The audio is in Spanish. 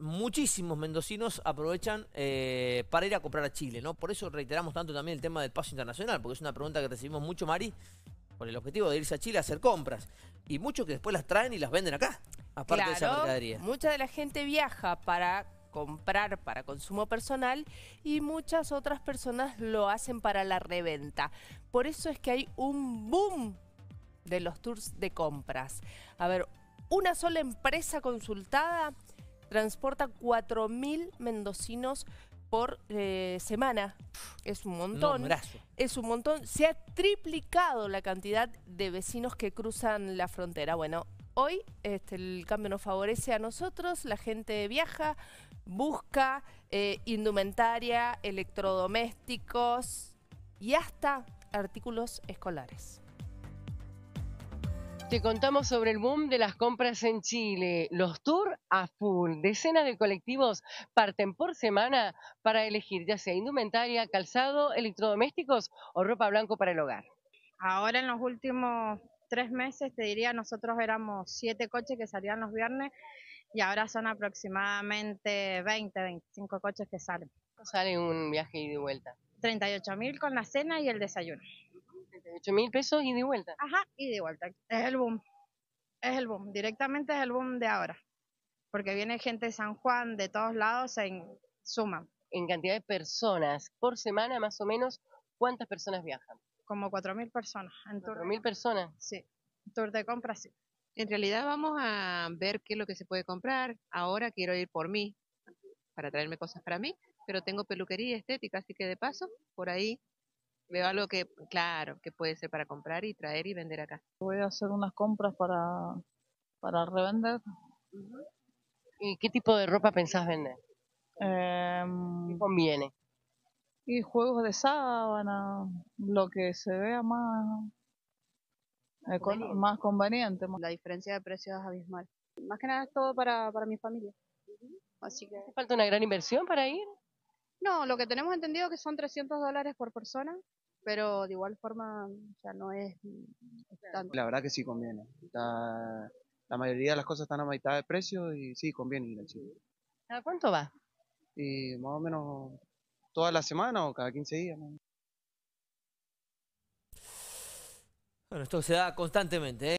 muchísimos mendocinos aprovechan eh, para ir a comprar a Chile, ¿no? Por eso reiteramos tanto también el tema del paso internacional, porque es una pregunta que recibimos mucho, Mari, con el objetivo de irse a Chile a hacer compras. Y muchos que después las traen y las venden acá, aparte de esa mercadería. Mucha de la gente viaja para comprar para consumo personal y muchas otras personas lo hacen para la reventa. Por eso es que hay un boom de los tours de compras. A ver, una sola empresa consultada transporta 4.000 mendocinos por eh, semana. Es un montón. es un montón. Se ha triplicado la cantidad de vecinos que cruzan la frontera. Bueno, hoy este, el cambio nos favorece a nosotros. La gente viaja, busca eh, indumentaria, electrodomésticos y hasta artículos escolares te contamos sobre el boom de las compras en Chile. Los tours a full. Decenas de colectivos parten por semana para elegir ya sea indumentaria, calzado, electrodomésticos o ropa blanco para el hogar. Ahora en los últimos tres meses, te diría, nosotros éramos siete coches que salían los viernes y ahora son aproximadamente 20, 25 coches que salen. ¿Sale un viaje y de vuelta? 38.000 mil con la cena y el desayuno. 8 mil pesos y de vuelta. Ajá, y de vuelta. Es el boom. Es el boom. Directamente es el boom de ahora. Porque viene gente de San Juan, de todos lados, en suma. En cantidad de personas. Por semana, más o menos, ¿cuántas personas viajan? Como 4 mil personas. En ¿4 mil personas? Sí. Tour de compras, sí. En realidad vamos a ver qué es lo que se puede comprar. Ahora quiero ir por mí, para traerme cosas para mí, pero tengo peluquería estética, así que de paso, por ahí Veo algo que, claro, que puede ser para comprar y traer y vender acá. Voy a hacer unas compras para, revender. ¿Y qué tipo de ropa pensás vender? Em, conviene? Y juegos de sábana, lo que se vea más conveniente. más conveniente. La diferencia de precios es abismal. Más que nada es todo para, mi familia. Así que... ¿Falta una gran inversión para ir? No, lo que tenemos entendido es que son 300 dólares por persona pero de igual forma, ya no es tanto. La verdad que sí conviene. La, mayoría de las cosas están a mitad de precio y sí conviene ir al Chile. ¿A cuánto va? Y más o menos toda la semana o cada 15 días. Bueno, esto se da constantemente, ¿eh?